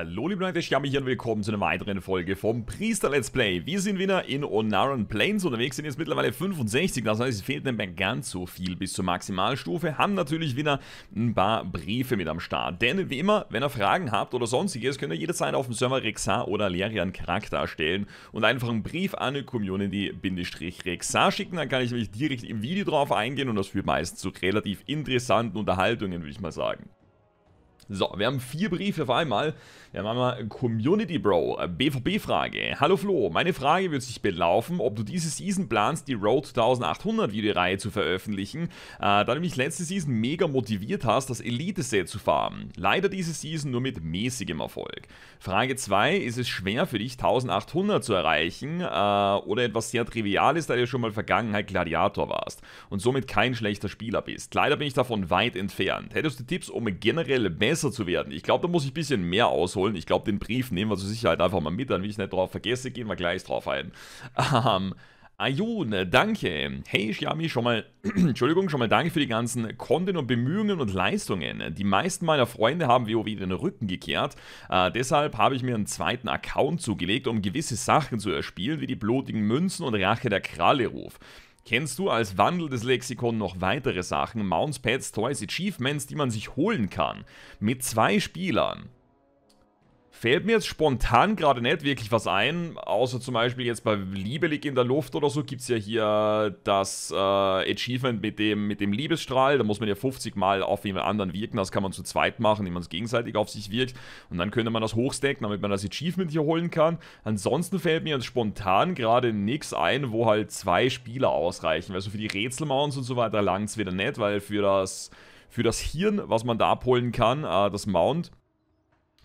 Hallo liebe Leute, ich habe mich hier und willkommen zu einer weiteren Folge vom Priester Let's Play. Wir sind wieder in Onaran Plains unterwegs, sind jetzt mittlerweile 65, das heißt es fehlt nicht mehr ganz so viel bis zur Maximalstufe, haben natürlich wieder ein paar Briefe mit am Start. Denn wie immer, wenn ihr Fragen habt oder sonstiges, könnt ihr jederzeit auf dem Server Rexar oder Leria Charakter erstellen und einfach einen Brief an Community-Rexar schicken, dann kann ich nämlich direkt im Video drauf eingehen und das führt meist zu relativ interessanten Unterhaltungen, würde ich mal sagen. So, wir haben vier Briefe auf einmal. Wir haben einmal Community Bro, äh, BVB-Frage. Hallo Flo, meine Frage wird sich belaufen, ob du diese Season planst, die Road 1800 Videoreihe zu veröffentlichen, äh, da du mich letzte Season mega motiviert hast, das Elite-Set zu farmen. Leider diese Season nur mit mäßigem Erfolg. Frage 2, ist es schwer für dich, 1800 zu erreichen äh, oder etwas sehr Triviales, da du schon mal Vergangenheit Gladiator warst und somit kein schlechter Spieler bist? Leider bin ich davon weit entfernt. Hättest du Tipps, um generell besser besser zu werden. Ich glaube, da muss ich ein bisschen mehr ausholen. Ich glaube, den Brief nehmen wir zur Sicherheit einfach mal mit, dann will ich nicht drauf vergesse, gehen wir gleich drauf ein. Ähm, Ayun, danke. Hey Xiaomi, schon mal, Entschuldigung, schon mal danke für die ganzen Content und Bemühungen und Leistungen. Die meisten meiner Freunde haben WoW den Rücken gekehrt. Äh, deshalb habe ich mir einen zweiten Account zugelegt, um gewisse Sachen zu erspielen, wie die blutigen Münzen und Rache der Kralle-Ruf. Kennst du als wandelndes Lexikon noch weitere Sachen, Mounts, Pets, Toys, Achievements, die man sich holen kann? Mit zwei Spielern Fällt mir jetzt spontan gerade nicht wirklich was ein, außer zum Beispiel jetzt bei Liebelig in der Luft oder so gibt es ja hier das äh, Achievement mit dem, mit dem Liebesstrahl. Da muss man ja 50 Mal auf jemand anderen wirken. Das kann man zu zweit machen, indem man es gegenseitig auf sich wirkt. Und dann könnte man das hochstacken, damit man das Achievement hier holen kann. Ansonsten fällt mir jetzt spontan gerade nichts ein, wo halt zwei Spieler ausreichen. Weil so für die Rätselmounts und so weiter langt es wieder nicht, weil für das, für das Hirn, was man da abholen kann, äh, das Mount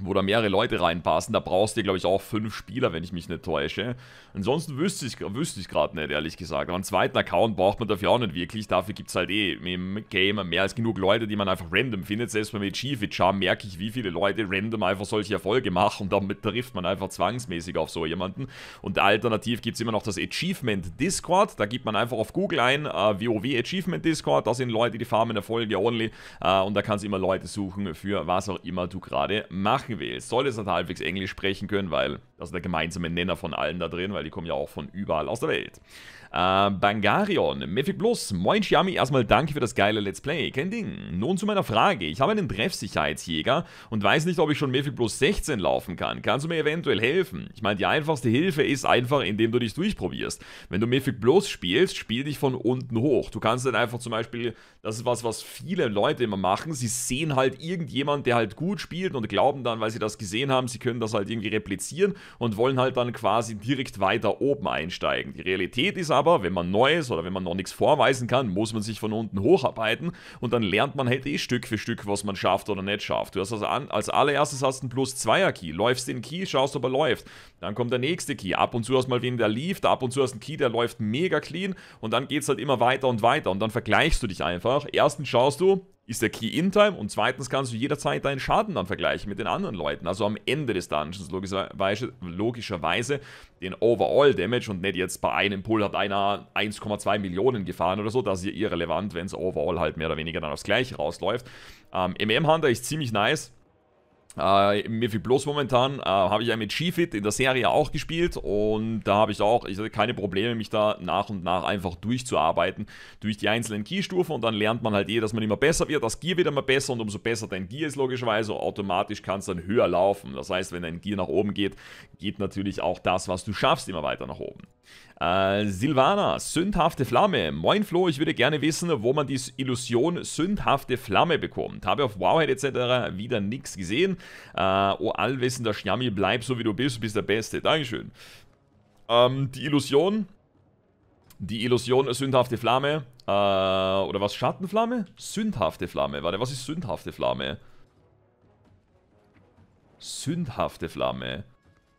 wo da mehrere Leute reinpassen. Da brauchst du, glaube ich, auch fünf Spieler, wenn ich mich nicht täusche. Ansonsten wüsste ich wüsste ich gerade nicht, ehrlich gesagt. Aber einen zweiten Account braucht man dafür auch nicht wirklich. Dafür gibt es halt eh im Game mehr als genug Leute, die man einfach random findet. Selbst beim Achievement Charm merke ich, wie viele Leute random einfach solche Erfolge machen. Und damit trifft man einfach zwangsmäßig auf so jemanden. Und alternativ gibt es immer noch das Achievement Discord. Da gibt man einfach auf Google ein, äh, WoW Achievement Discord. Da sind Leute, die farmen Erfolge only. Äh, und da kannst du immer Leute suchen für was auch immer du gerade machen gewählt. es dann halbwegs Englisch sprechen können, weil das ist der gemeinsame Nenner von allen da drin, weil die kommen ja auch von überall aus der Welt. Äh, Bangarion, Mephic Plus, moin Shiami, erstmal danke für das geile Let's Play, kein Ding. Nun zu meiner Frage, ich habe einen Treffsicherheitsjäger und weiß nicht, ob ich schon Mephic Plus 16 laufen kann. Kannst du mir eventuell helfen? Ich meine, die einfachste Hilfe ist einfach, indem du dich durchprobierst. Wenn du Mephic Plus spielst, spiel dich von unten hoch. Du kannst dann einfach zum Beispiel, das ist was, was viele Leute immer machen, sie sehen halt irgendjemand, der halt gut spielt und glauben dann, weil sie das gesehen haben, sie können das halt irgendwie replizieren und wollen halt dann quasi direkt weiter oben einsteigen. Die Realität ist aber, aber wenn man neu ist oder wenn man noch nichts vorweisen kann, muss man sich von unten hocharbeiten und dann lernt man halt eh Stück für Stück, was man schafft oder nicht schafft. Du hast also an, als allererstes hast einen plus 2er Key, läufst den Key, schaust, ob er läuft. Dann kommt der nächste Key. Ab und zu hast mal wen, der lief, ab und zu hast einen Key, der läuft mega clean und dann geht es halt immer weiter und weiter und dann vergleichst du dich einfach. Erstens schaust du, ist der Key in Time und zweitens kannst du jederzeit deinen Schaden dann vergleichen mit den anderen Leuten. Also am Ende des Dungeons logischerweise, logischerweise den Overall Damage und nicht jetzt bei einem Pull hat einer 1,2 Millionen gefahren oder so. Das ist ja irrelevant, wenn es Overall halt mehr oder weniger dann aufs Gleiche rausläuft. Ähm, MM Hunter ist ziemlich nice äh, mir viel bloß momentan, äh, habe ich ja mit Skifit in der Serie auch gespielt und da habe ich auch, ich hatte keine Probleme, mich da nach und nach einfach durchzuarbeiten, durch die einzelnen Key-Stufen und dann lernt man halt eh, dass man immer besser wird, das Gear wird immer besser und umso besser dein Gear ist logischerweise, automatisch kann es dann höher laufen. Das heißt, wenn dein Gear nach oben geht, geht natürlich auch das, was du schaffst, immer weiter nach oben. Äh, Silvana, sündhafte Flamme. Moin Flo, ich würde gerne wissen, wo man die Illusion sündhafte Flamme bekommt. Habe auf Wowhead etc. wieder nichts gesehen. Äh, oh allwissender Schnami, bleib so wie du bist, bist der Beste. Dankeschön. Ähm, die Illusion. Die Illusion sündhafte Flamme. Äh, oder was? Schattenflamme? Sündhafte Flamme. Warte, was ist sündhafte Flamme? Sündhafte Flamme.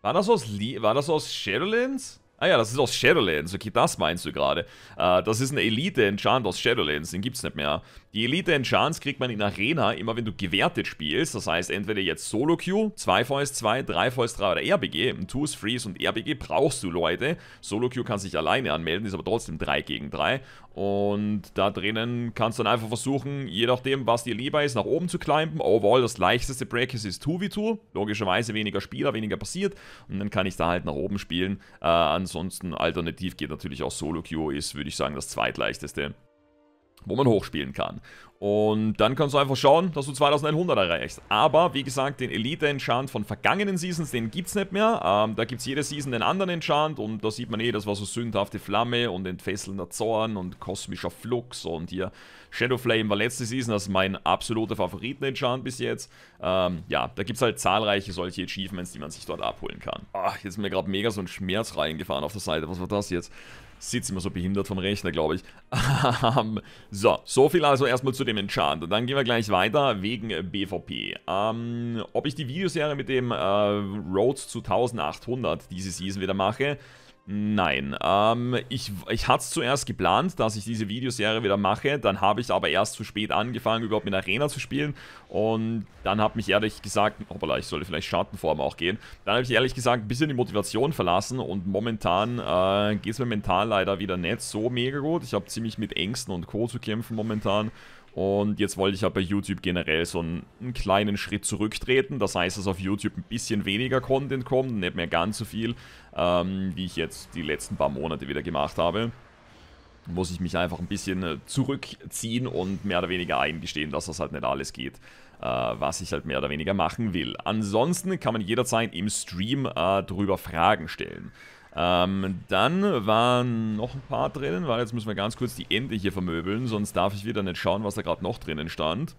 War das aus, Le war das aus Shadowlands? Ah ja, das ist aus Shadowlands. Okay, das meinst du gerade. Äh, das ist ein Elite-Enchant aus Shadowlands. Den gibt's nicht mehr. Die Elite-Enchants kriegt man in Arena immer, wenn du gewertet spielst. Das heißt, entweder jetzt Solo-Q, 2vs2, 3vs3 oder RBG. Im 2s, Freeze und RBG brauchst du Leute. Solo-Q kann sich alleine anmelden, ist aber trotzdem 3 gegen 3. Und da drinnen kannst du dann einfach versuchen, je nachdem, was dir lieber ist, nach oben zu climben. Overall, das leichteste Break ist 2v2. Logischerweise weniger Spieler, weniger passiert. Und dann kann ich da halt nach oben spielen. Äh, ansonsten, alternativ geht natürlich auch Solo-Queue, ist, würde ich sagen, das zweitleichteste wo man hochspielen kann. Und dann kannst du einfach schauen, dass du 2100 erreichst. Aber, wie gesagt, den Elite-Enchant von vergangenen Seasons, den gibt's nicht mehr. Ähm, da gibt's jede Season einen anderen Enchant und da sieht man eh, das war so sündhafte Flamme und entfesselnder Zorn und kosmischer Flux und hier Shadow Flame war letzte Season, das ist mein absoluter Favoriten-Enchant bis jetzt. Ähm, ja, da gibt's halt zahlreiche solche Achievements, die man sich dort abholen kann. Ach, jetzt ist mir gerade mega so ein Schmerz reingefahren auf der Seite. Was war das jetzt? sitze immer so behindert vom Rechner, glaube ich. Ähm, so, so viel also erstmal zu dem Enchant. Dann gehen wir gleich weiter wegen BVP. Ähm, ob ich die Videoserie mit dem äh, Road zu 1800 diese Season wieder mache, Nein, ähm, ich, ich hatte es zuerst geplant, dass ich diese Videoserie wieder mache, dann habe ich aber erst zu spät angefangen, überhaupt mit Arena zu spielen und dann habe mich ehrlich gesagt, hoppala, ich sollte vielleicht Schattenform auch gehen, dann habe ich ehrlich gesagt ein bisschen die Motivation verlassen und momentan äh, geht es mir mental leider wieder nicht so mega gut, ich habe ziemlich mit Ängsten und Co. zu kämpfen momentan und jetzt wollte ich ja bei YouTube generell so einen, einen, kleinen Schritt zurücktreten. Das heißt, dass auf YouTube ein bisschen weniger Content kommt, nicht mehr ganz so viel, ähm, wie ich jetzt die letzten paar Monate wieder gemacht habe. Muss ich mich einfach ein bisschen äh, zurückziehen und mehr oder weniger eingestehen, dass das halt nicht alles geht, äh, was ich halt mehr oder weniger machen will. Ansonsten kann man jederzeit im Stream äh, drüber Fragen stellen. Ähm, dann waren noch ein paar drinnen, weil jetzt müssen wir ganz kurz die Ente hier vermöbeln, sonst darf ich wieder nicht schauen, was da gerade noch drinnen stand.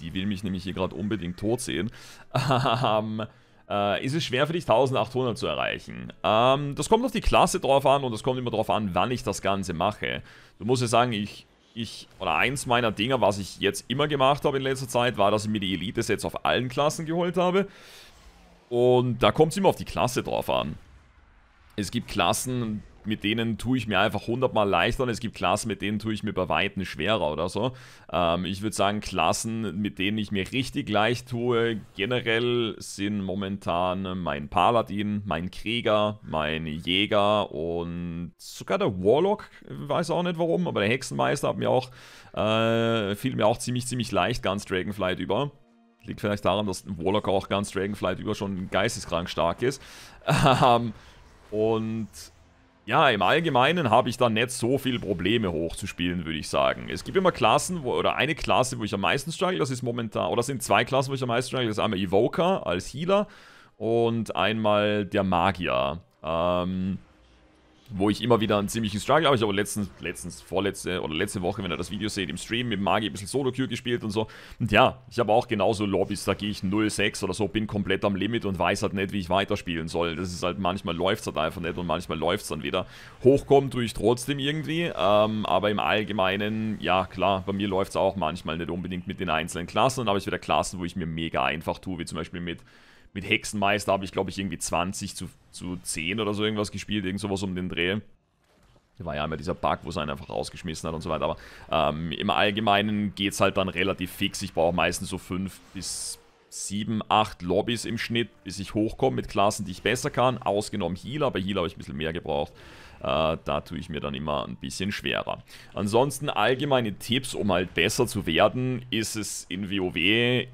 Die will mich nämlich hier gerade unbedingt tot sehen. Ähm, äh, ist es schwer für dich 1800 zu erreichen. Ähm, das kommt auf die Klasse drauf an und das kommt immer drauf an, wann ich das Ganze mache. Du musst ja sagen, ich ich, oder eins meiner Dinger, was ich jetzt immer gemacht habe in letzter Zeit, war, dass ich mir die Elite-Sets auf allen Klassen geholt habe. Und da kommt es immer auf die Klasse drauf an. Es gibt Klassen, mit denen tue ich mir einfach hundertmal leichter und es gibt Klassen, mit denen tue ich mir bei Weitem schwerer oder so. Ähm, ich würde sagen, Klassen, mit denen ich mir richtig leicht tue, generell sind momentan mein Paladin, mein Krieger, mein Jäger und sogar der Warlock, weiß auch nicht warum, aber der Hexenmeister hat mir auch, äh, fiel mir auch ziemlich, ziemlich leicht ganz Dragonflight über. Liegt vielleicht daran, dass ein Warlock auch ganz Dragonflight über schon geisteskrank stark ist. Ähm, und ja, im Allgemeinen habe ich da nicht so viel Probleme hochzuspielen, würde ich sagen. Es gibt immer Klassen, wo, oder eine Klasse, wo ich am meisten struggle, das ist momentan, oder sind zwei Klassen, wo ich am meisten struggle, das ist einmal Evoker als Healer und einmal der Magier. Ähm, wo ich immer wieder einen ziemlichen Struggle habe. Ich habe letztens, letztens, vorletzte oder letzte Woche, wenn ihr das Video seht, im Stream mit Magi ein bisschen Solo-Queue gespielt und so. Und ja, ich habe auch genauso Lobbys, da gehe ich 0,6 oder so, bin komplett am Limit und weiß halt nicht, wie ich weiterspielen soll. Das ist halt, manchmal läuft es halt einfach nicht und manchmal läuft es dann wieder. Hochkommen tue ich trotzdem irgendwie, ähm, aber im Allgemeinen, ja klar, bei mir läuft es auch manchmal nicht unbedingt mit den einzelnen Klassen, aber ich wieder Klassen, wo ich mir mega einfach tue, wie zum Beispiel mit mit Hexenmeister habe ich, glaube ich, irgendwie 20 zu, zu 10 oder so irgendwas gespielt, irgend sowas um den Dreh. Da war ja immer dieser Bug, wo es einen einfach rausgeschmissen hat und so weiter. Aber ähm, im Allgemeinen geht es halt dann relativ fix. Ich brauche meistens so 5 bis 7, 8 Lobbys im Schnitt, bis ich hochkomme mit Klassen, die ich besser kann. Ausgenommen Healer, bei Healer habe ich ein bisschen mehr gebraucht. Äh, da tue ich mir dann immer ein bisschen schwerer. Ansonsten allgemeine Tipps, um halt besser zu werden, ist es in WoW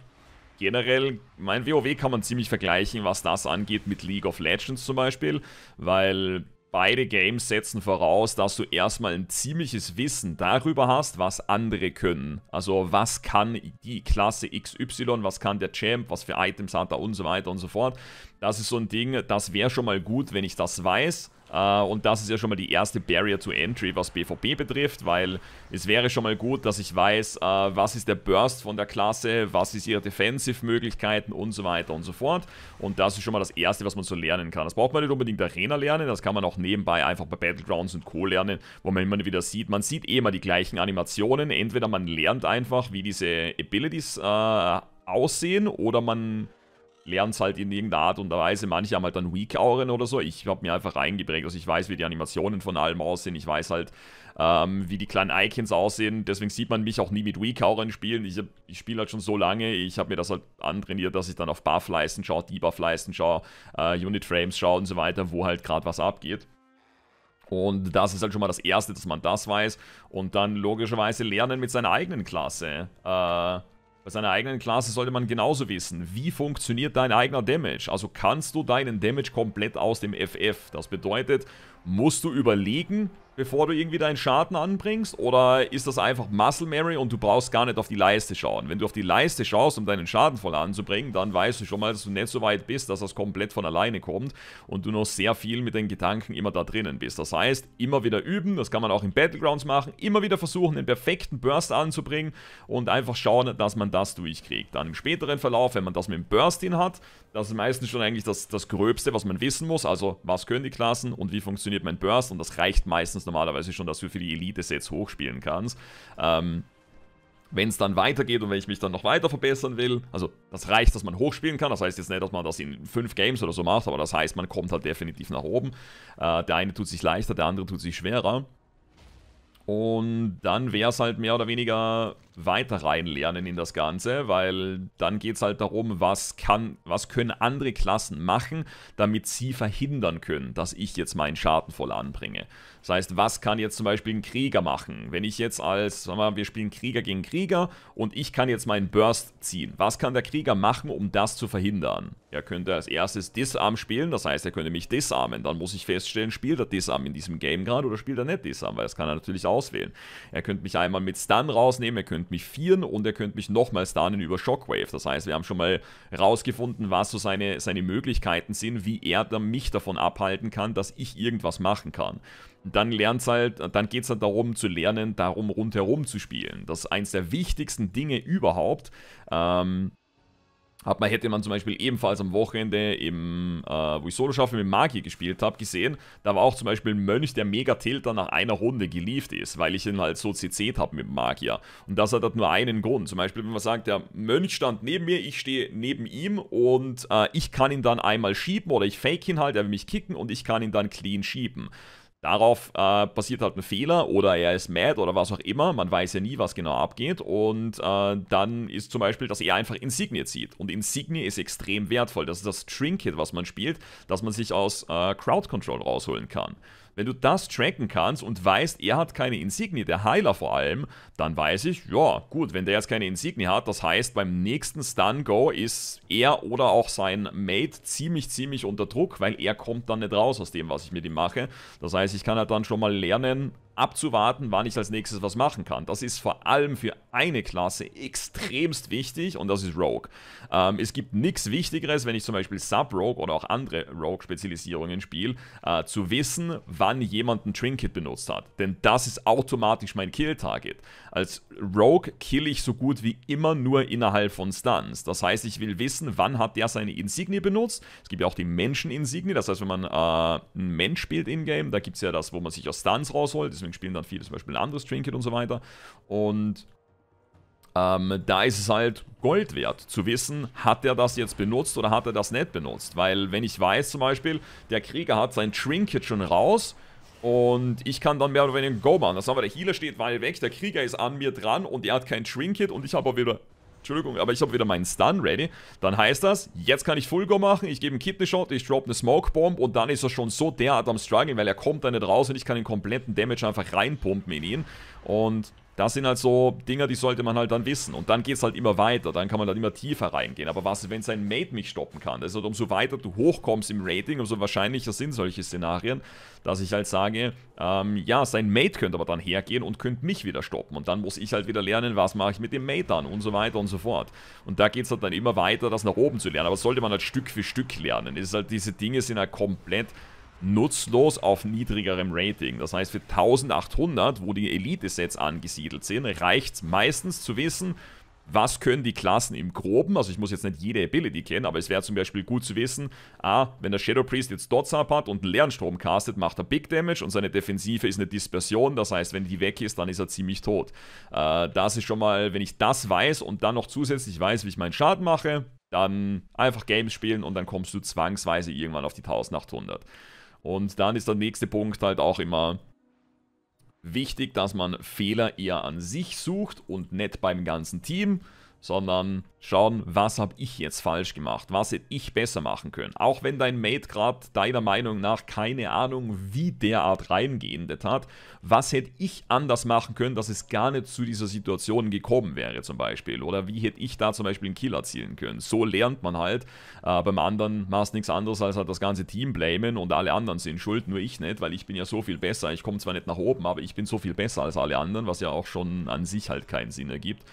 generell, mein WoW kann man ziemlich vergleichen, was das angeht, mit League of Legends zum Beispiel, weil beide Games setzen voraus, dass du erstmal ein ziemliches Wissen darüber hast, was andere können. Also was kann die Klasse XY, was kann der Champ, was für Items hat er und so weiter und so fort. Das ist so ein Ding, das wäre schon mal gut, wenn ich das weiß, äh, und das ist ja schon mal die erste Barrier to Entry, was PvP betrifft, weil es wäre schon mal gut, dass ich weiß, äh, was ist der Burst von der Klasse, was ist ihre Defensive-Möglichkeiten und so weiter und so fort. Und das ist schon mal das Erste, was man so lernen kann. Das braucht man nicht unbedingt Arena lernen, das kann man auch nebenbei einfach bei Battlegrounds und Co. lernen, wo man immer wieder sieht, man sieht eh immer die gleichen Animationen. Entweder man lernt einfach, wie diese Abilities äh, aussehen oder man lernen es halt in irgendeiner Art und Weise. Manche haben halt dann Weak-Auren oder so. Ich habe mir einfach reingeprägt. Also ich weiß, wie die Animationen von allem aussehen. Ich weiß halt, ähm, wie die kleinen Icons aussehen. Deswegen sieht man mich auch nie mit Weak-Auren spielen. Ich, ich spiele halt schon so lange. Ich habe mir das halt antrainiert, dass ich dann auf Buff-Leisten schaue, Debuff-Leisten schaue, äh, Unit-Frames schaue und so weiter, wo halt gerade was abgeht. Und das ist halt schon mal das Erste, dass man das weiß. Und dann logischerweise lernen mit seiner eigenen Klasse. Äh, bei seiner eigenen Klasse sollte man genauso wissen, wie funktioniert dein eigener Damage. Also kannst du deinen Damage komplett aus dem FF. Das bedeutet, Musst du überlegen, bevor du irgendwie deinen Schaden anbringst? Oder ist das einfach Muscle Mary und du brauchst gar nicht auf die Leiste schauen? Wenn du auf die Leiste schaust, um deinen Schaden voll anzubringen, dann weißt du schon mal, dass du nicht so weit bist, dass das komplett von alleine kommt und du noch sehr viel mit den Gedanken immer da drinnen bist. Das heißt, immer wieder üben, das kann man auch in Battlegrounds machen, immer wieder versuchen, den perfekten Burst anzubringen und einfach schauen, dass man das durchkriegt. Dann im späteren Verlauf, wenn man das mit dem Burst hin hat, das ist meistens schon eigentlich das, das Gröbste, was man wissen muss. Also, was können die Klassen und wie funktioniert funktioniert mein Burst und das reicht meistens normalerweise schon, dass du für die Elite-Sets hochspielen kannst. Ähm, wenn es dann weitergeht und wenn ich mich dann noch weiter verbessern will, also das reicht, dass man hochspielen kann. Das heißt jetzt nicht, dass man das in fünf Games oder so macht, aber das heißt, man kommt halt definitiv nach oben. Äh, der eine tut sich leichter, der andere tut sich schwerer. Und dann wäre es halt mehr oder weniger weiter reinlernen in das Ganze, weil dann geht es halt darum, was, kann, was können andere Klassen machen, damit sie verhindern können, dass ich jetzt meinen Schaden voll anbringe. Das heißt, was kann jetzt zum Beispiel ein Krieger machen? Wenn ich jetzt als, sagen wir mal, wir spielen Krieger gegen Krieger und ich kann jetzt meinen Burst ziehen. Was kann der Krieger machen, um das zu verhindern? Er könnte als erstes Disarm spielen, das heißt, er könnte mich disarmen. Dann muss ich feststellen, spielt er Disarm in diesem Game gerade oder spielt er nicht Disarm, weil das kann er natürlich auswählen. Er könnte mich einmal mit Stun rausnehmen, er könnte mich vieren und er könnte mich nochmal stunnen über Shockwave. Das heißt, wir haben schon mal rausgefunden, was so seine, seine Möglichkeiten sind, wie er dann mich davon abhalten kann, dass ich irgendwas machen kann dann lernt's halt, dann geht es halt darum zu lernen, darum rundherum zu spielen. Das ist eins der wichtigsten Dinge überhaupt. Ähm, hat man, hätte man zum Beispiel ebenfalls am Wochenende, im, äh, wo ich Solo schaffe mit Magi gespielt habe, gesehen, da war auch zum Beispiel ein Mönch, der mega Tilter nach einer Runde gelieft ist, weil ich ihn halt so CC't habe mit Magier. Und das hat halt nur einen Grund. Zum Beispiel, wenn man sagt, der Mönch stand neben mir, ich stehe neben ihm und äh, ich kann ihn dann einmal schieben oder ich fake ihn halt, er will mich kicken und ich kann ihn dann clean schieben. Darauf äh, passiert halt ein Fehler oder er ist mad oder was auch immer. Man weiß ja nie, was genau abgeht. Und äh, dann ist zum Beispiel, dass er einfach Insignie zieht. Und Insignie ist extrem wertvoll. Das ist das Trinket, was man spielt, das man sich aus äh, Crowd Control rausholen kann. Wenn du das tracken kannst und weißt, er hat keine Insignie, der Heiler vor allem, dann weiß ich, ja, gut, wenn der jetzt keine Insignie hat, das heißt, beim nächsten Stun-Go ist er oder auch sein Mate ziemlich, ziemlich unter Druck, weil er kommt dann nicht raus aus dem, was ich mit ihm mache. Das heißt, ich kann halt dann schon mal lernen, abzuwarten, wann ich als nächstes was machen kann. Das ist vor allem für eine Klasse extremst wichtig und das ist Rogue. Ähm, es gibt nichts Wichtigeres, wenn ich zum Beispiel Sub-Rogue oder auch andere Rogue-Spezialisierungen spiele, äh, zu wissen, wann jemand ein Trinket benutzt hat. Denn das ist automatisch mein Kill-Target. Als Rogue kill ich so gut wie immer nur innerhalb von Stuns. Das heißt, ich will wissen, wann hat der seine Insignie benutzt. Es gibt ja auch die Menschen-Insignie, das heißt, wenn man äh, einen Mensch spielt in-game, da gibt es ja das, wo man sich aus Stuns rausholt, Das deswegen spielen dann viele zum Beispiel ein anderes Trinket und so weiter. Und ähm, da ist es halt Gold wert zu wissen, hat er das jetzt benutzt oder hat er das nicht benutzt. Weil wenn ich weiß zum Beispiel, der Krieger hat sein Trinket schon raus und ich kann dann mehr oder weniger Go machen. Das heißt, der Healer steht weit weg, der Krieger ist an mir dran und er hat kein Trinket und ich habe aber wieder Entschuldigung, aber ich habe wieder meinen Stun ready. Dann heißt das, jetzt kann ich Full Go machen, ich gebe einen Kidney Shot, ich drop eine Smoke Bomb und dann ist er schon so derart am Struggle, weil er kommt da nicht raus und ich kann den kompletten Damage einfach reinpumpen in ihn. Und das sind halt so Dinge, die sollte man halt dann wissen. Und dann geht es halt immer weiter, dann kann man dann immer tiefer reingehen. Aber was, wenn sein Mate mich stoppen kann? Also halt, umso weiter du hochkommst im Rating, umso wahrscheinlicher sind solche Szenarien, dass ich halt sage, ähm, ja, sein Mate könnte aber dann hergehen und könnte mich wieder stoppen. Und dann muss ich halt wieder lernen, was mache ich mit dem Mate dann und so weiter und so fort. Und da geht es halt dann immer weiter, das nach oben zu lernen. Aber sollte man halt Stück für Stück lernen. Es ist halt, diese Dinge sind halt komplett nutzlos auf niedrigerem Rating. Das heißt, für 1800, wo die Elite-Sets angesiedelt sind, reicht es meistens zu wissen, was können die Klassen im Groben, also ich muss jetzt nicht jede Ability kennen, aber es wäre zum Beispiel gut zu wissen, ah, wenn der Shadow Priest jetzt Dots ab hat und einen Lernstrom castet, macht er Big Damage und seine Defensive ist eine Dispersion, das heißt, wenn die weg ist, dann ist er ziemlich tot. Äh, das ist schon mal, wenn ich das weiß und dann noch zusätzlich weiß, wie ich meinen Schaden mache, dann einfach Games spielen und dann kommst du zwangsweise irgendwann auf die 1800. Und dann ist der nächste Punkt halt auch immer wichtig, dass man Fehler eher an sich sucht und nicht beim ganzen Team sondern schauen, was habe ich jetzt falsch gemacht, was hätte ich besser machen können. Auch wenn dein Mate gerade deiner Meinung nach keine Ahnung wie derart reingehendet hat, was hätte ich anders machen können, dass es gar nicht zu dieser Situation gekommen wäre zum Beispiel. Oder wie hätte ich da zum Beispiel einen Kill erzielen können. So lernt man halt. Äh, beim anderen machst du nichts anderes, als halt das ganze Team blamen und alle anderen sind schuld, nur ich nicht, weil ich bin ja so viel besser. Ich komme zwar nicht nach oben, aber ich bin so viel besser als alle anderen, was ja auch schon an sich halt keinen Sinn ergibt.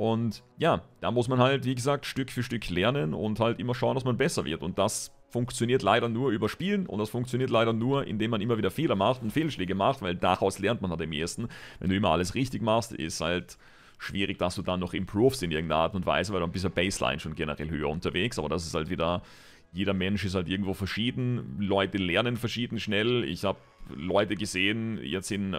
Und ja, da muss man halt, wie gesagt, Stück für Stück lernen und halt immer schauen, dass man besser wird. Und das funktioniert leider nur über Spielen und das funktioniert leider nur, indem man immer wieder Fehler macht und Fehlschläge macht, weil daraus lernt man halt am ehesten. Wenn du immer alles richtig machst, ist halt schwierig, dass du dann noch improves in irgendeiner Art und Weise, weil dann bist du Baseline schon generell höher unterwegs, aber das ist halt wieder, jeder Mensch ist halt irgendwo verschieden, Leute lernen verschieden schnell, ich habe Leute gesehen, jetzt in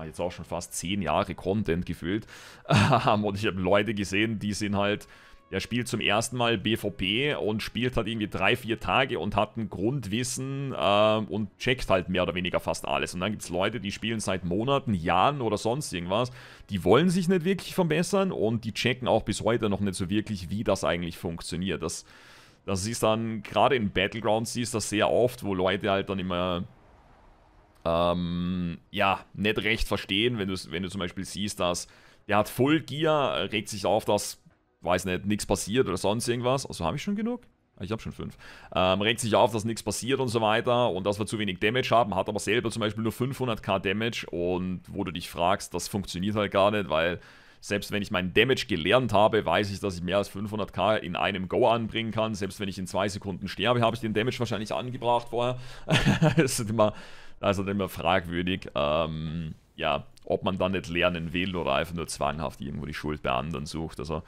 Ah, jetzt auch schon fast zehn Jahre Content gefüllt. und ich habe Leute gesehen, die sind halt, der spielt zum ersten Mal BVP und spielt halt irgendwie drei, vier Tage und hat ein Grundwissen äh, und checkt halt mehr oder weniger fast alles. Und dann gibt es Leute, die spielen seit Monaten, Jahren oder sonst irgendwas. Die wollen sich nicht wirklich verbessern und die checken auch bis heute noch nicht so wirklich, wie das eigentlich funktioniert. Das, das ist dann, gerade in Battlegrounds siehst du das sehr oft, wo Leute halt dann immer ähm, ja, nicht recht verstehen, wenn, wenn du zum Beispiel siehst, dass der hat Full Gear, regt sich auf, dass, weiß nicht, nichts passiert oder sonst irgendwas. Also habe ich schon genug? Ah, ich habe schon fünf. Ähm, regt sich auf, dass nichts passiert und so weiter und dass wir zu wenig Damage haben, hat aber selber zum Beispiel nur 500k Damage und wo du dich fragst, das funktioniert halt gar nicht, weil selbst wenn ich meinen Damage gelernt habe, weiß ich, dass ich mehr als 500k in einem Go anbringen kann. Selbst wenn ich in zwei Sekunden sterbe, habe ich den Damage wahrscheinlich angebracht vorher. das ist immer da ist dann halt immer fragwürdig, ähm, ja, ob man dann nicht lernen will oder einfach nur zwanghaft irgendwo die Schuld bei anderen sucht. Also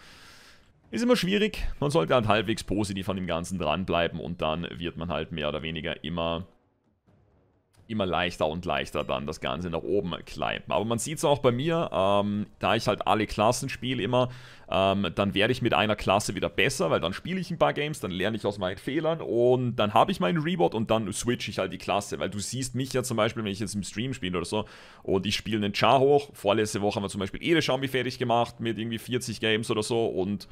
ist immer schwierig. Man sollte halt halbwegs positiv an dem Ganzen dranbleiben und dann wird man halt mehr oder weniger immer immer leichter und leichter dann das Ganze nach oben climben. Aber man sieht es auch bei mir, ähm, da ich halt alle Klassen spiele immer, ähm, dann werde ich mit einer Klasse wieder besser, weil dann spiele ich ein paar Games, dann lerne ich aus meinen Fehlern und dann habe ich meinen Reboot und dann switche ich halt die Klasse. Weil du siehst mich ja zum Beispiel, wenn ich jetzt im Stream spiele oder so und ich spiele einen Char hoch. Vorletzte Woche haben wir zum Beispiel Edeschambi fertig gemacht mit irgendwie 40 Games oder so und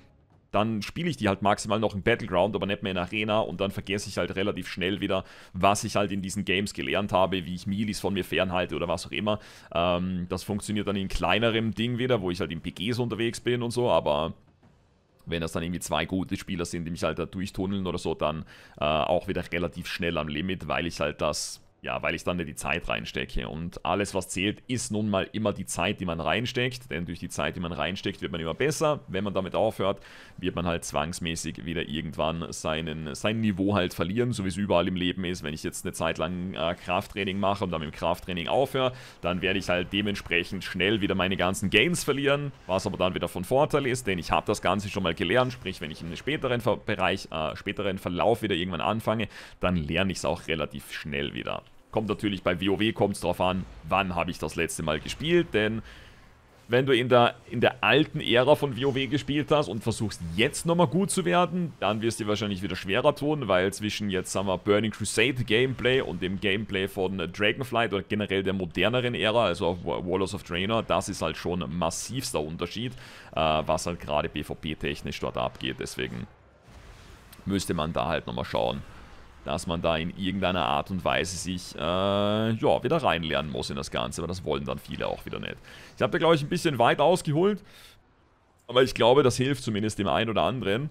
dann spiele ich die halt maximal noch im Battleground, aber nicht mehr in Arena und dann vergesse ich halt relativ schnell wieder, was ich halt in diesen Games gelernt habe, wie ich Milis von mir fernhalte oder was auch immer. Ähm, das funktioniert dann in kleinerem Ding wieder, wo ich halt in PGs unterwegs bin und so, aber wenn das dann irgendwie zwei gute Spieler sind, die mich halt da durchtunneln oder so, dann äh, auch wieder relativ schnell am Limit, weil ich halt das ja, weil ich dann ja die Zeit reinstecke. Und alles, was zählt, ist nun mal immer die Zeit, die man reinsteckt. Denn durch die Zeit, die man reinsteckt, wird man immer besser. Wenn man damit aufhört, wird man halt zwangsmäßig wieder irgendwann seinen, sein Niveau halt verlieren, so wie es überall im Leben ist. Wenn ich jetzt eine Zeit lang äh, Krafttraining mache und dann mit dem Krafttraining aufhöre, dann werde ich halt dementsprechend schnell wieder meine ganzen Gains verlieren. Was aber dann wieder von Vorteil ist, denn ich habe das Ganze schon mal gelernt. Sprich, wenn ich in einem späteren Ver Bereich, äh, späteren Verlauf wieder irgendwann anfange, dann lerne ich es auch relativ schnell wieder. Kommt natürlich bei WoW, kommt es darauf an, wann habe ich das letzte Mal gespielt, denn wenn du in der, in der alten Ära von WoW gespielt hast und versuchst jetzt nochmal gut zu werden, dann wirst du dir wahrscheinlich wieder schwerer tun, weil zwischen jetzt, sagen wir, Burning Crusade Gameplay und dem Gameplay von Dragonflight oder generell der moderneren Ära, also auf Warlords of Trainer, das ist halt schon massivster Unterschied, äh, was halt gerade PvP-technisch dort abgeht, deswegen müsste man da halt nochmal schauen dass man da in irgendeiner Art und Weise sich äh, ja, wieder reinlernen muss in das Ganze. Aber das wollen dann viele auch wieder nicht. Ich habe da, glaube ich, ein bisschen weit ausgeholt. Aber ich glaube, das hilft zumindest dem einen oder anderen.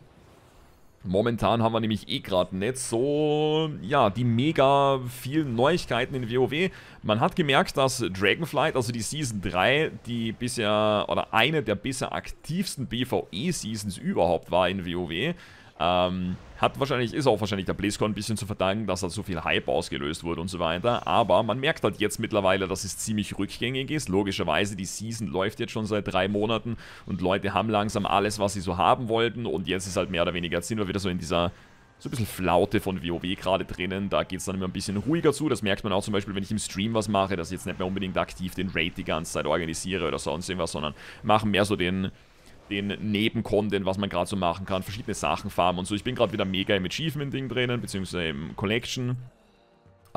Momentan haben wir nämlich eh gerade nicht so, ja, die mega vielen Neuigkeiten in WoW. Man hat gemerkt, dass Dragonflight, also die Season 3, die bisher, oder eine der bisher aktivsten BVE-Seasons überhaupt war in WoW, ähm, hat wahrscheinlich, ist auch wahrscheinlich der BlizzCon ein bisschen zu verdanken, dass da so viel Hype ausgelöst wurde und so weiter. Aber man merkt halt jetzt mittlerweile, dass es ziemlich rückgängig ist. Logischerweise, die Season läuft jetzt schon seit drei Monaten und Leute haben langsam alles, was sie so haben wollten. Und jetzt ist halt mehr oder weniger, jetzt sind wir wieder so in dieser so ein bisschen Flaute von WoW gerade drinnen. Da geht es dann immer ein bisschen ruhiger zu. Das merkt man auch zum Beispiel, wenn ich im Stream was mache, dass ich jetzt nicht mehr unbedingt aktiv den Raid die ganze Zeit organisiere oder sonst irgendwas, sondern machen mehr so den den Nebencontent, was man gerade so machen kann, verschiedene Sachen farmen und so. Ich bin gerade wieder mega im Achievement-Ding drinnen, beziehungsweise im Collection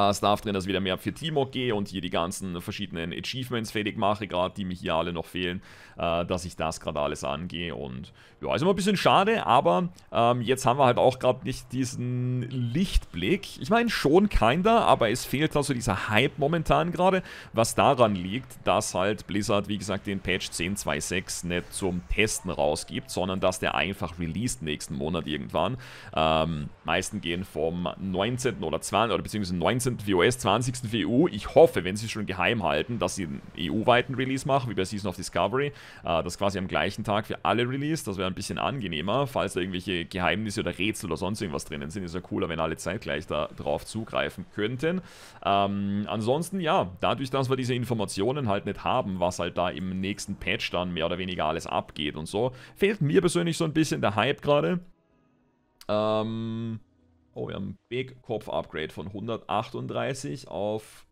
äh, Stuff drin, dass ich wieder mehr für Teamwork gehe und hier die ganzen verschiedenen Achievements fertig mache, gerade die mich hier alle noch fehlen, äh, dass ich das gerade alles angehe und ja, ist immer ein bisschen schade, aber ähm, jetzt haben wir halt auch gerade nicht diesen Lichtblick. Ich meine schon kinder, aber es fehlt also dieser Hype momentan gerade, was daran liegt, dass halt Blizzard, wie gesagt, den Patch 10.2.6 nicht zum Testen rausgibt, sondern dass der einfach released nächsten Monat irgendwann. Ähm, meisten gehen vom 19. oder 20. oder beziehungsweise 19. 19. für US, e 20. für EU. Ich hoffe, wenn sie es schon geheim halten, dass sie einen EU-weiten Release machen, wie bei Season of Discovery. Äh, das quasi am gleichen Tag für alle Release. Das wäre ein bisschen angenehmer, falls da irgendwelche Geheimnisse oder Rätsel oder sonst irgendwas drinnen sind. Ist ja cooler, wenn alle zeitgleich da drauf zugreifen könnten. Ähm, ansonsten, ja, dadurch, dass wir diese Informationen halt nicht haben, was halt da im nächsten Patch dann mehr oder weniger alles abgeht und so, fehlt mir persönlich so ein bisschen der Hype gerade. Ähm, Oh, wir haben ein Big Kopf Upgrade von 138 auf.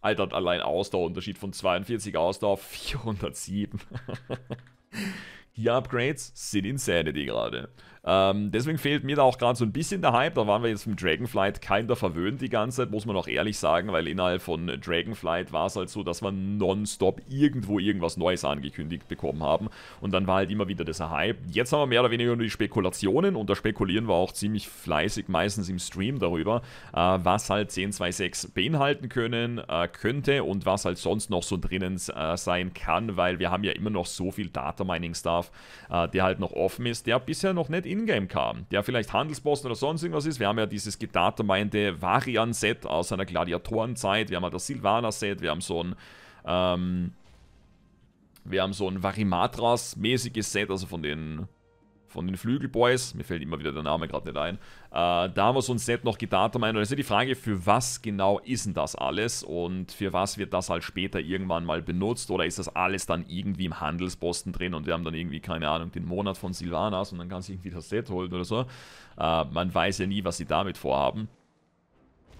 Alter, allein Ausdauerunterschied von 42 Ausdauer auf 407. Hier Upgrades sind Insanity gerade. Ähm, deswegen fehlt mir da auch gerade so ein bisschen der Hype. Da waren wir jetzt mit Dragonflight keiner verwöhnt die ganze Zeit, muss man auch ehrlich sagen, weil innerhalb von Dragonflight war es halt so, dass wir nonstop irgendwo irgendwas Neues angekündigt bekommen haben. Und dann war halt immer wieder dieser Hype. Jetzt haben wir mehr oder weniger nur die Spekulationen und da spekulieren wir auch ziemlich fleißig, meistens im Stream darüber, äh, was halt 10.2.6 beinhalten können, äh, könnte und was halt sonst noch so drinnen äh, sein kann, weil wir haben ja immer noch so viel Data Mining Stuff, äh, der halt noch offen ist, der bisher noch nicht Ingame kam, der vielleicht Handelsboss oder sonst irgendwas ist. Wir haben ja dieses gedatermeinte Varian-Set aus einer Gladiatorenzeit, wir haben halt das Silvana-Set, wir haben so ein... Ähm, wir haben so ein Varimatras-mäßiges Set, also von den von den Flügelboys, mir fällt immer wieder der Name gerade nicht ein, äh, da haben wir so ein Set noch gedacht haben. Und das ist ja die Frage, für was genau ist denn das alles und für was wird das halt später irgendwann mal benutzt oder ist das alles dann irgendwie im Handelsposten drin und wir haben dann irgendwie, keine Ahnung, den Monat von Silvanas und dann kann sich irgendwie das Set holen oder so. Äh, man weiß ja nie, was sie damit vorhaben.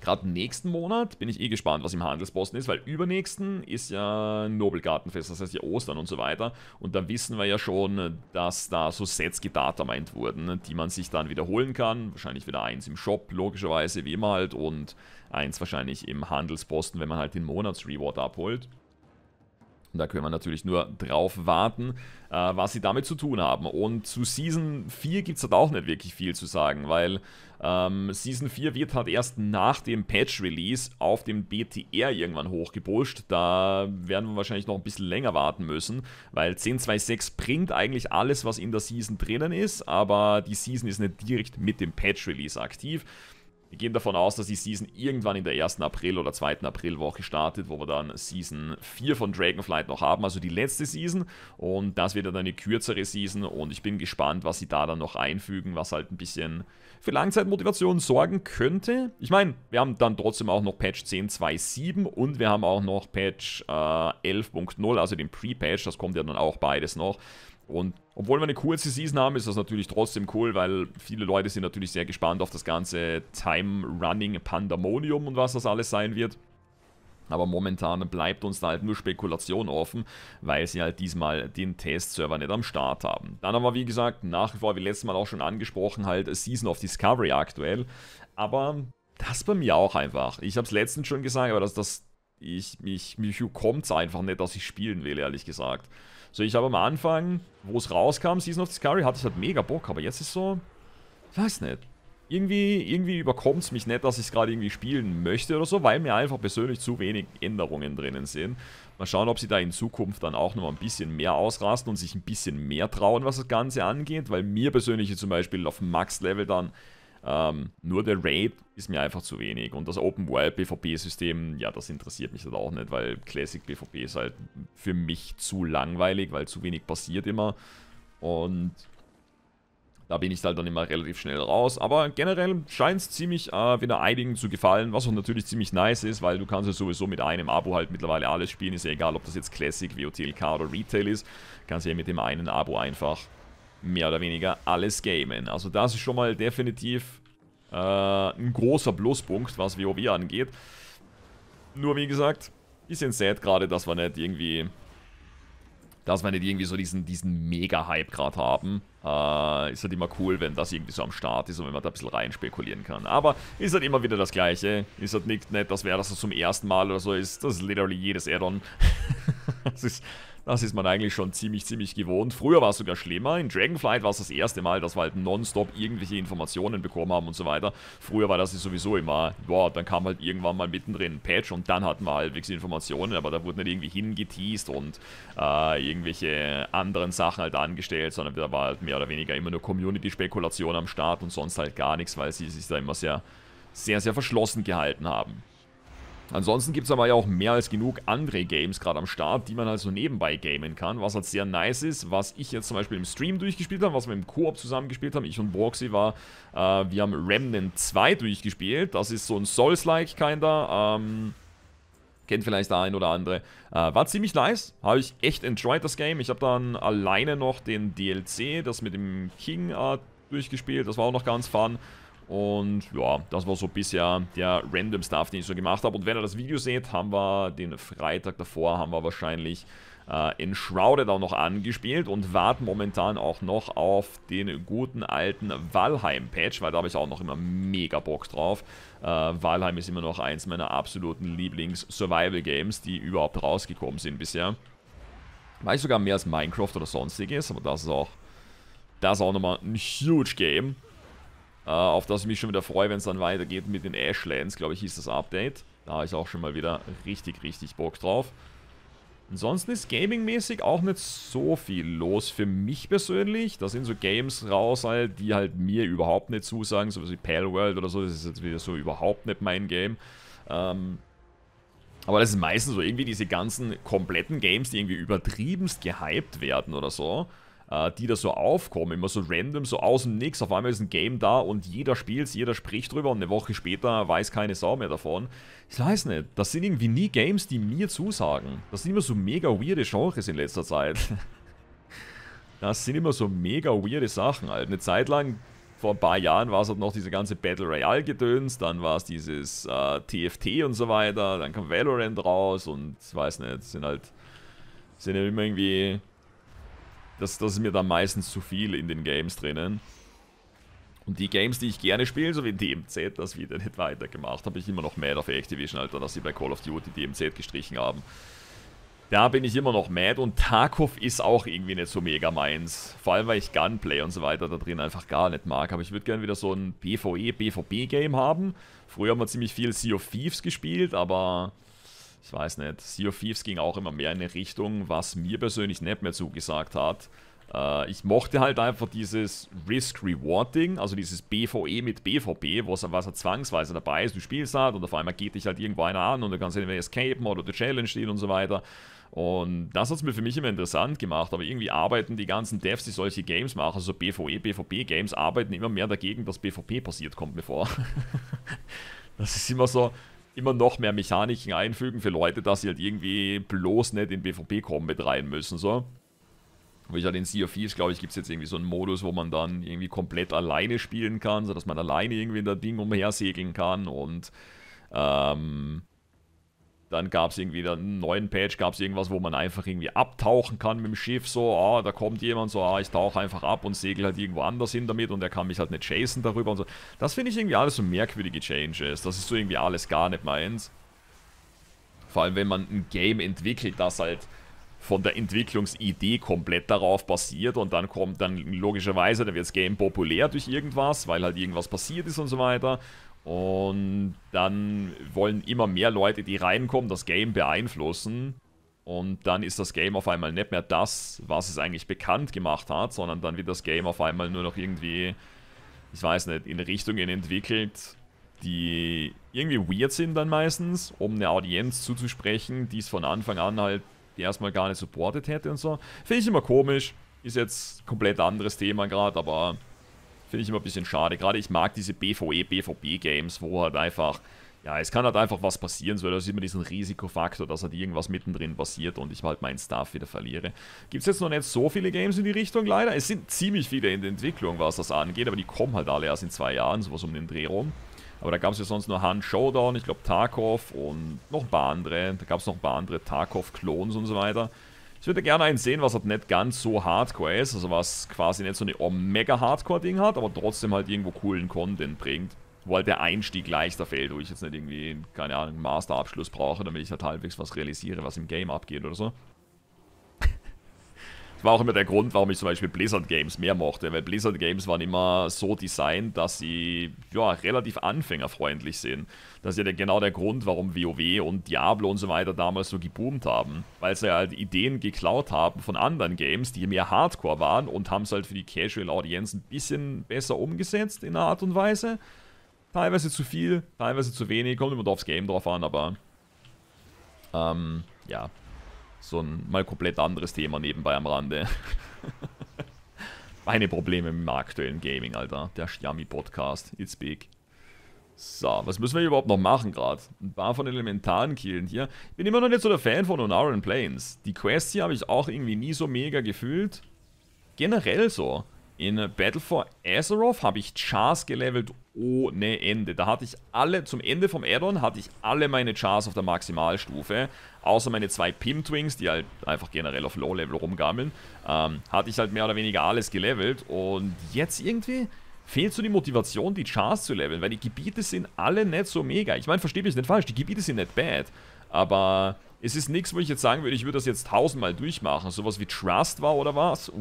Gerade nächsten Monat bin ich eh gespannt, was im Handelsposten ist, weil übernächsten ist ja Nobelgartenfest, das heißt ja Ostern und so weiter. Und da wissen wir ja schon, dass da so Sets gedatamined wurden, die man sich dann wiederholen kann. Wahrscheinlich wieder eins im Shop, logischerweise, wie immer halt, und eins wahrscheinlich im Handelsposten, wenn man halt den Monatsreward abholt. Da können wir natürlich nur drauf warten, äh, was sie damit zu tun haben. Und zu Season 4 gibt es halt auch nicht wirklich viel zu sagen, weil ähm, Season 4 wird halt erst nach dem Patch-Release auf dem BTR irgendwann hochgepusht. Da werden wir wahrscheinlich noch ein bisschen länger warten müssen, weil 10.2.6 bringt eigentlich alles, was in der Season drinnen ist, aber die Season ist nicht direkt mit dem Patch-Release aktiv. Wir gehen davon aus, dass die Season irgendwann in der ersten April- oder zweiten Aprilwoche startet, wo wir dann Season 4 von Dragonflight noch haben, also die letzte Season. Und das wird dann eine kürzere Season und ich bin gespannt, was sie da dann noch einfügen, was halt ein bisschen für Langzeitmotivation sorgen könnte. Ich meine, wir haben dann trotzdem auch noch Patch 10.2.7 und wir haben auch noch Patch äh, 11.0, also den Pre-Patch, das kommt ja dann auch beides noch. Und obwohl wir eine kurze Season haben, ist das natürlich trotzdem cool, weil viele Leute sind natürlich sehr gespannt auf das ganze Time-Running-Pandemonium und was das alles sein wird. Aber momentan bleibt uns da halt nur Spekulation offen, weil sie halt diesmal den Testserver nicht am Start haben. Dann haben wir, wie gesagt, nach wie vor, wie letztes Mal auch schon angesprochen, halt Season of Discovery aktuell. Aber das bei mir auch einfach. Ich habe es letztens schon gesagt, aber das, das, ich, mich, mich kommt es einfach nicht, dass ich spielen will, ehrlich gesagt. So, ich habe am Anfang, wo es rauskam, Season of Discovery, hatte ich halt mega Bock, aber jetzt ist so, ich weiß nicht. Irgendwie, irgendwie überkommt es mich nicht, dass ich es gerade irgendwie spielen möchte oder so, weil mir einfach persönlich zu wenig Änderungen drinnen sind. Mal schauen, ob sie da in Zukunft dann auch nochmal ein bisschen mehr ausrasten und sich ein bisschen mehr trauen, was das Ganze angeht, weil mir persönlich zum Beispiel auf Max-Level dann ähm, nur der Raid ist mir einfach zu wenig. Und das Open World PvP-System, ja, das interessiert mich halt auch nicht, weil Classic PvP ist halt für mich zu langweilig, weil zu wenig passiert immer. Und da bin ich halt dann immer relativ schnell raus. Aber generell scheint es ziemlich äh, wieder einigen zu gefallen, was auch natürlich ziemlich nice ist, weil du kannst ja sowieso mit einem Abo halt mittlerweile alles spielen. Ist ja egal, ob das jetzt Classic, WOTLK oder Retail ist. Kannst ja mit dem einen Abo einfach mehr oder weniger alles gamen. Also das ist schon mal definitiv äh, ein großer Pluspunkt, was WoW angeht. Nur wie gesagt, bisschen sad gerade, dass wir nicht irgendwie dass wir nicht irgendwie so diesen, diesen Mega-Hype gerade haben. Äh, ist halt immer cool, wenn das irgendwie so am Start ist und wenn man da ein bisschen rein spekulieren kann. Aber ist halt immer wieder das Gleiche. Ist halt nicht nett, dass wäre das zum ersten Mal oder so ist. Das ist literally jedes Addon. das ist das ist man eigentlich schon ziemlich, ziemlich gewohnt. Früher war es sogar schlimmer. In Dragonflight war es das erste Mal, dass wir halt nonstop irgendwelche Informationen bekommen haben und so weiter. Früher war das sowieso immer, boah, dann kam halt irgendwann mal mittendrin ein Patch und dann hatten wir halbwegs Informationen, aber da wurden nicht irgendwie hingeteased und äh, irgendwelche anderen Sachen halt angestellt, sondern da war halt mehr oder weniger immer nur Community-Spekulation am Start und sonst halt gar nichts, weil sie sich da immer sehr, sehr, sehr verschlossen gehalten haben. Ansonsten gibt es aber ja auch mehr als genug andere Games gerade am Start, die man halt so nebenbei gamen kann, was halt sehr nice ist, was ich jetzt zum Beispiel im Stream durchgespielt habe, was wir im Koop zusammengespielt haben, ich und Borxy war, äh, wir haben Remnant 2 durchgespielt, das ist so ein Souls-like kinder, ähm, kennt vielleicht der ein oder andere. Äh, war ziemlich nice, habe ich echt enjoyed das Game, ich habe dann alleine noch den DLC, das mit dem King äh, durchgespielt, das war auch noch ganz fun. Und ja, das war so bisher der random Stuff, den ich so gemacht habe. Und wenn ihr das Video seht, haben wir den Freitag davor, haben wir wahrscheinlich äh, Enshrouded auch noch angespielt und warten momentan auch noch auf den guten alten Valheim-Patch, weil da habe ich auch noch immer mega Bock drauf. Äh, Valheim ist immer noch eins meiner absoluten Lieblings-Survival-Games, die überhaupt rausgekommen sind bisher. Weiß ich sogar mehr als Minecraft oder sonstiges, aber das ist auch, das ist auch nochmal ein huge Game. Äh, auf das ich mich schon wieder freue, wenn es dann weitergeht mit den Ashlands, glaube ich, hieß das Update. Da habe ich auch schon mal wieder richtig, richtig Bock drauf. Ansonsten ist gamingmäßig auch nicht so viel los für mich persönlich. Da sind so Games raus halt, die halt mir überhaupt nicht zusagen, So wie World oder so, das ist jetzt wieder so überhaupt nicht mein Game. Ähm, aber das ist meistens so irgendwie diese ganzen kompletten Games, die irgendwie übertriebenst gehypt werden oder so. Äh, die da so aufkommen, immer so random, so aus dem Nix, auf einmal ist ein Game da und jeder spielt's, jeder spricht drüber und eine Woche später weiß keine Sau mehr davon. Ich weiß nicht, das sind irgendwie nie Games, die mir zusagen. Das sind immer so mega weirde Genres in letzter Zeit. Das sind immer so mega weirde Sachen halt. Eine Zeit lang, vor ein paar Jahren, war es halt noch diese ganze Battle Royale-Gedöns, dann war es dieses äh, TFT und so weiter, dann kam Valorant raus und ich weiß nicht, sind halt, sind ja immer irgendwie das, das ist mir dann meistens zu viel in den Games drinnen. Und die Games, die ich gerne spiele, so wie DMZ, das wieder nicht weitergemacht, habe ich immer noch mad auf Activision, Alter, dass sie bei Call of Duty DMZ gestrichen haben. Da bin ich immer noch mad und Tarkov ist auch irgendwie nicht so mega meins. Vor allem, weil ich Gunplay und so weiter da drin einfach gar nicht mag. Aber ich würde gerne wieder so ein PvE, BVB-Game haben. Früher haben wir ziemlich viel Sea of Thieves gespielt, aber ich weiß nicht, Sea of Thieves ging auch immer mehr in eine Richtung, was mir persönlich nicht mehr zugesagt hat. Äh, ich mochte halt einfach dieses Risk-Reward-Ding, also dieses BVE mit BVP, was, was halt zwangsweise dabei ist. Du spielst halt und auf einmal geht dich halt irgendwo einer an und du kannst entweder escapen oder die Challenge stehen und so weiter. Und das hat es mir für mich immer interessant gemacht, aber irgendwie arbeiten die ganzen Devs, die solche Games machen, also BVE, bvp games arbeiten immer mehr dagegen, dass BVP passiert, kommt mir vor. das ist immer so, immer noch mehr Mechaniken einfügen für Leute, dass sie halt irgendwie bloß nicht in PvP kommen mit rein müssen, so. Wie ich ja halt den Sea of Thieves, glaube ich, gibt es jetzt irgendwie so einen Modus, wo man dann irgendwie komplett alleine spielen kann, sodass man alleine irgendwie in der Ding umhersegeln kann und ähm, dann gab es irgendwie einen neuen Patch, gab es irgendwas, wo man einfach irgendwie abtauchen kann mit dem Schiff. So, ah, da kommt jemand, so, ah, ich tauche einfach ab und segel halt irgendwo anders hin damit und er kann mich halt nicht chasen darüber und so. Das finde ich irgendwie alles so merkwürdige Changes. Das ist so irgendwie alles gar nicht meins. Vor allem, wenn man ein Game entwickelt, das halt von der Entwicklungsidee komplett darauf basiert und dann kommt dann logischerweise, dann wird das Game populär durch irgendwas, weil halt irgendwas passiert ist und so weiter und dann wollen immer mehr Leute, die reinkommen, das Game beeinflussen. Und dann ist das Game auf einmal nicht mehr das, was es eigentlich bekannt gemacht hat, sondern dann wird das Game auf einmal nur noch irgendwie, ich weiß nicht, in Richtungen entwickelt, die irgendwie weird sind dann meistens, um eine Audienz zuzusprechen, die es von Anfang an halt erstmal gar nicht supportet hätte und so. Finde ich immer komisch. Ist jetzt komplett anderes Thema gerade, aber Finde ich immer ein bisschen schade. Gerade ich mag diese BVE, BVB-Games, wo halt einfach, ja, es kann halt einfach was passieren. So, da ist immer diesen Risikofaktor, dass halt irgendwas mittendrin passiert und ich halt meinen Staff wieder verliere. Gibt es jetzt noch nicht so viele Games in die Richtung, leider. Es sind ziemlich viele in der Entwicklung, was das angeht, aber die kommen halt alle erst in zwei Jahren, sowas um den Dreh rum. Aber da gab es ja sonst nur Han Showdown, ich glaube Tarkov und noch ein paar andere. Da gab es noch ein paar andere Tarkov-Klons und so weiter. Ich würde gerne einen sehen, was halt nicht ganz so hardcore ist, also was quasi nicht so eine Omega-Hardcore-Ding hat, aber trotzdem halt irgendwo coolen Content bringt. Wo halt der Einstieg leichter fällt, wo ich jetzt nicht irgendwie, keine Ahnung, einen Masterabschluss brauche, damit ich halt halbwegs was realisiere, was im Game abgeht oder so. Das war auch immer der Grund, warum ich zum Beispiel Blizzard Games mehr mochte, weil Blizzard Games waren immer so designt, dass sie ja, relativ anfängerfreundlich sind. Das ist ja der, genau der Grund, warum WoW und Diablo und so weiter damals so geboomt haben, weil sie halt Ideen geklaut haben von anderen Games, die mehr Hardcore waren und haben es halt für die Casual-Audienz ein bisschen besser umgesetzt in einer Art und Weise. Teilweise zu viel, teilweise zu wenig, kommt immer aufs Game drauf an, aber ähm, ja, so ein mal komplett anderes Thema nebenbei am Rande. Meine Probleme mit dem aktuellen Gaming, Alter. Der Xiami-Podcast. It's big. So, was müssen wir überhaupt noch machen gerade? Ein paar von elementaren Killen hier. bin immer noch nicht so der Fan von Onaran Plains. Die Quest hier habe ich auch irgendwie nie so mega gefühlt. Generell so. In Battle for Azeroth habe ich Chars gelevelt ohne Ende. Da hatte ich alle, zum Ende vom Addon hatte ich alle meine Chars auf der Maximalstufe außer meine zwei Pim-Twings, die halt einfach generell auf Low-Level rumgammeln, ähm, hatte ich halt mehr oder weniger alles gelevelt und jetzt irgendwie fehlt so die Motivation, die Chars zu leveln, weil die Gebiete sind alle nicht so mega. Ich meine, verstehe mich nicht falsch, die Gebiete sind nicht bad, aber es ist nichts, wo ich jetzt sagen würde, ich würde das jetzt tausendmal durchmachen. Sowas wie Trust war oder was? Uff.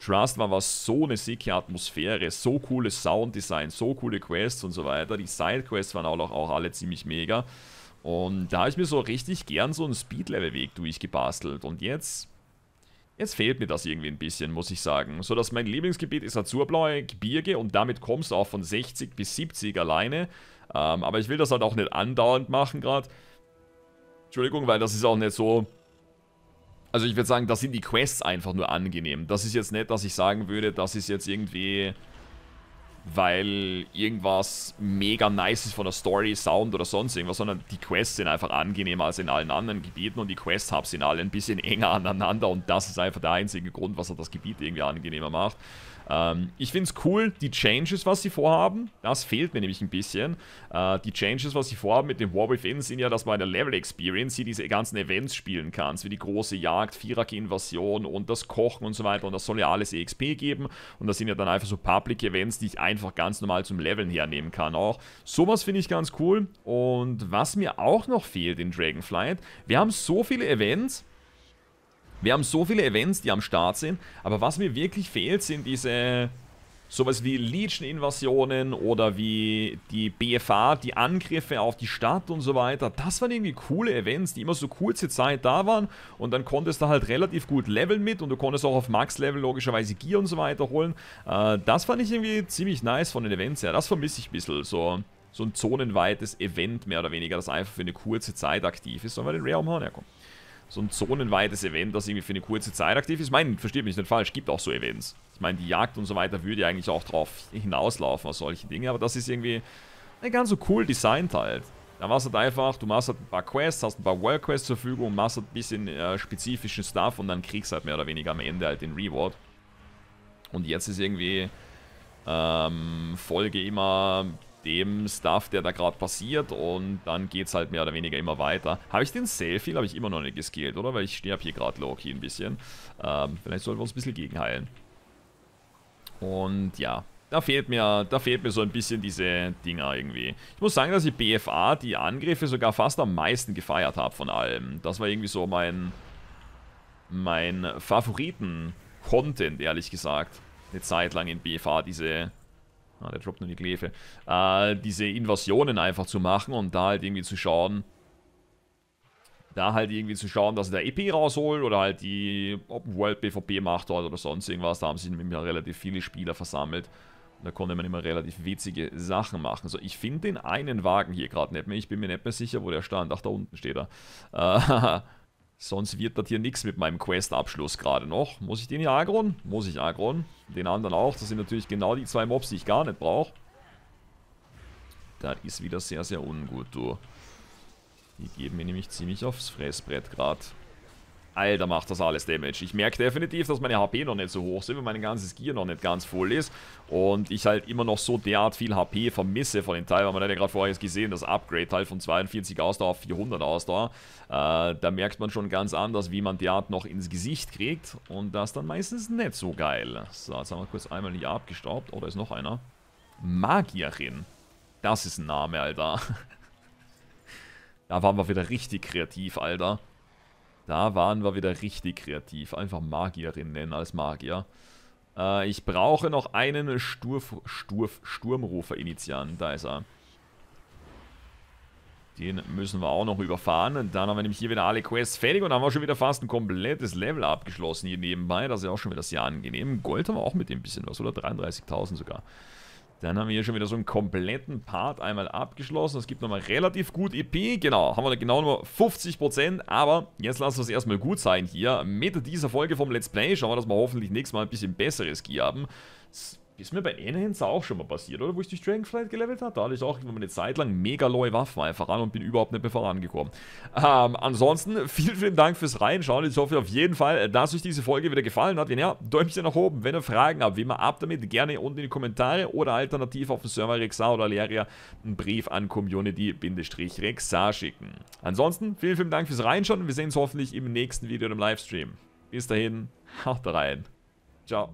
Trust war, war so eine sicke Atmosphäre, so cooles Sounddesign, so coole Quests und so weiter. Die Sidequests waren auch, auch alle ziemlich mega. Und da habe ich mir so richtig gern so einen Speed-Level-Weg durchgebastelt. Und jetzt... Jetzt fehlt mir das irgendwie ein bisschen, muss ich sagen. So dass mein Lieblingsgebiet ist azurblaue Gebirge und damit kommst du auch von 60 bis 70 alleine. Ähm, aber ich will das halt auch nicht andauernd machen gerade. Entschuldigung, weil das ist auch nicht so... Also ich würde sagen, das sind die Quests einfach nur angenehm. Das ist jetzt nicht, dass ich sagen würde, das ist jetzt irgendwie weil irgendwas mega nice ist von der Story, Sound oder sonst irgendwas, sondern die Quests sind einfach angenehmer als in allen anderen Gebieten und die Quest-Hubs sind alle ein bisschen enger aneinander und das ist einfach der einzige Grund, was er das Gebiet irgendwie angenehmer macht. Ähm, ich finde es cool, die Changes, was sie vorhaben. Das fehlt mir nämlich ein bisschen. Äh, die Changes, was sie vorhaben mit dem War Within, sind ja, dass man in der Level Experience hier diese ganzen Events spielen kannst, wie die große Jagd, Vierak-Invasion und das Kochen und so weiter. Und das soll ja alles EXP geben. Und das sind ja dann einfach so Public Events, die ich einfach ganz normal zum Leveln hernehmen kann auch. Sowas finde ich ganz cool. Und was mir auch noch fehlt in Dragonflight, wir haben so viele Events, wir haben so viele Events, die am Start sind, aber was mir wirklich fehlt, sind diese sowas wie Legion-Invasionen oder wie die BFA, die Angriffe auf die Stadt und so weiter. Das waren irgendwie coole Events, die immer so kurze Zeit da waren und dann konntest du halt relativ gut leveln mit und du konntest auch auf Max-Level logischerweise Gear und so weiter holen. Äh, das fand ich irgendwie ziemlich nice von den Events her. Das vermisse ich ein bisschen, so, so ein zonenweites Event mehr oder weniger, das einfach für eine kurze Zeit aktiv ist, Sollen wir den Rare umhauen komm so ein zonenweites Event, das irgendwie für eine kurze Zeit aktiv ist. Ich meine, versteht mich nicht falsch, gibt auch so Events. Ich meine, die Jagd und so weiter würde ja eigentlich auch drauf hinauslaufen aus solche Dinge, aber das ist irgendwie nicht ganz so cool designt halt. Da war es halt einfach, du machst halt ein paar Quests, hast ein paar World Quests zur Verfügung, machst halt ein bisschen äh, spezifischen Stuff und dann kriegst halt mehr oder weniger am Ende halt den Reward. Und jetzt ist irgendwie ähm, Folge immer dem Stuff, der da gerade passiert und dann geht's halt mehr oder weniger immer weiter. Habe ich den Selfie? habe ich immer noch nicht geskillt, oder? Weil ich sterbe hier gerade Loki ein bisschen. Ähm, vielleicht sollten wir uns ein bisschen gegenheilen. Und ja, da fehlt mir, da fehlt mir so ein bisschen diese Dinger irgendwie. Ich muss sagen, dass ich BFA die Angriffe sogar fast am meisten gefeiert habe von allem. Das war irgendwie so mein, mein Favoriten-Content, ehrlich gesagt. Eine Zeit lang in BFA, diese Ah, der droppt nur die Kläfe. Äh, diese Invasionen einfach zu machen und da halt irgendwie zu schauen. Da halt irgendwie zu schauen, dass er der EP rausholt oder halt die Open World PvP macht dort oder sonst irgendwas. Da haben sich nämlich relativ viele Spieler versammelt. Da konnte man immer relativ witzige Sachen machen. So, ich finde den einen Wagen hier gerade nicht mehr. Ich bin mir nicht mehr sicher, wo der stand. Ach, da unten steht er. Äh, Sonst wird das hier nichts mit meinem Quest-Abschluss gerade noch. Muss ich den hier agron? Muss ich agron. Den anderen auch. Das sind natürlich genau die zwei Mobs, die ich gar nicht brauche. Das ist wieder sehr, sehr ungut, du. Die geben mir nämlich ziemlich aufs Fressbrett gerade. Alter, macht das alles Damage. Ich merke definitiv, dass meine HP noch nicht so hoch sind, weil mein ganzes Gear noch nicht ganz voll ist. Und ich halt immer noch so derart viel HP vermisse von dem Teil, weil man hat ja gerade vorher gesehen, das Upgrade-Teil von 42 Ausdauer auf 400 Ausdauer. Äh, da merkt man schon ganz anders, wie man derart noch ins Gesicht kriegt. Und das dann meistens nicht so geil. So, jetzt haben wir kurz einmal hier abgestaubt. Oh, da ist noch einer. Magierin. Das ist ein Name, Alter. da waren wir wieder richtig kreativ, Alter. Da waren wir wieder richtig kreativ. Einfach Magierin nennen als Magier. Äh, ich brauche noch einen Sturf, Sturf, sturmrufer initialen. Da ist er. Den müssen wir auch noch überfahren. Dann haben wir nämlich hier wieder alle Quests fertig und haben wir schon wieder fast ein komplettes Level abgeschlossen hier nebenbei. Das ist ja auch schon wieder sehr angenehm. Gold haben wir auch mit dem bisschen was, oder? 33.000 sogar. Dann haben wir hier schon wieder so einen kompletten Part einmal abgeschlossen. Es gibt nochmal relativ gut EP. Genau, haben wir da genau nur 50%. Aber jetzt lassen wir es erstmal gut sein hier. Mit dieser Folge vom Let's Play schauen wir, dass wir hoffentlich nächstes Mal ein bisschen besseres Gear haben. Ist mir bei Anahancer auch schon mal passiert, oder? Wo ich durch Dragonflight gelevelt habe. Da hatte ich auch eine Zeit lang mega neue Waffen einfach an und bin überhaupt nicht mehr vorangekommen. Ähm, ansonsten, vielen, vielen Dank fürs Reinschauen. Ich hoffe auf jeden Fall, äh, dass euch diese Folge wieder gefallen hat. Wenn ja, Däumchen nach oben. Wenn ihr Fragen habt, wie immer ab damit, gerne unten in die Kommentare oder alternativ auf dem Server Rexar oder Leria einen Brief an Community-Rexar schicken. Ansonsten, vielen, vielen Dank fürs Reinschauen wir sehen uns hoffentlich im nächsten Video im Livestream. Bis dahin, haut rein. Ciao.